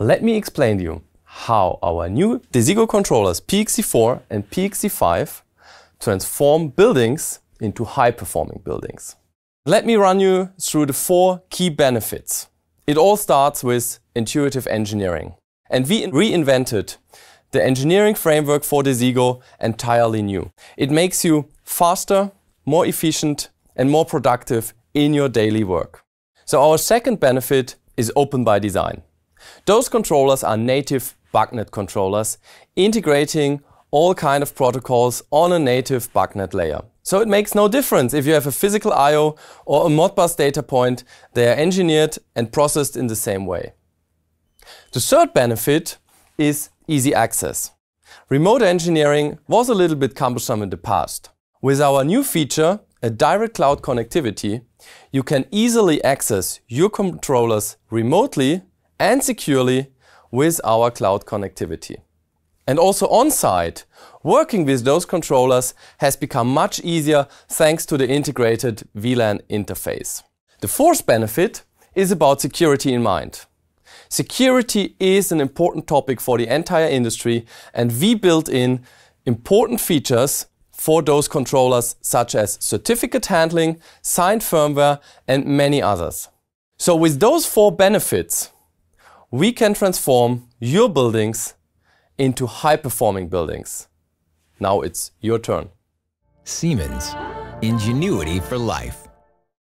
Let me explain to you how our new Desigo controllers PXC4 and PXC5 transform buildings into high-performing buildings. Let me run you through the four key benefits. It all starts with intuitive engineering. And we reinvented the engineering framework for Desigo entirely new. It makes you faster, more efficient, and more productive in your daily work. So our second benefit is open by design. Those controllers are native bugnet controllers, integrating all kind of protocols on a native bugnet layer. So it makes no difference if you have a physical I.O. or a Modbus data point, they are engineered and processed in the same way. The third benefit is easy access. Remote engineering was a little bit cumbersome in the past. With our new feature, a direct cloud connectivity, you can easily access your controllers remotely and securely with our cloud connectivity. And also on site, working with those controllers has become much easier thanks to the integrated VLAN interface. The fourth benefit is about security in mind. Security is an important topic for the entire industry, and we built in important features for those controllers, such as certificate handling, signed firmware, and many others. So, with those four benefits, we can transform your buildings into high performing buildings. Now it's your turn. Siemens, ingenuity for life.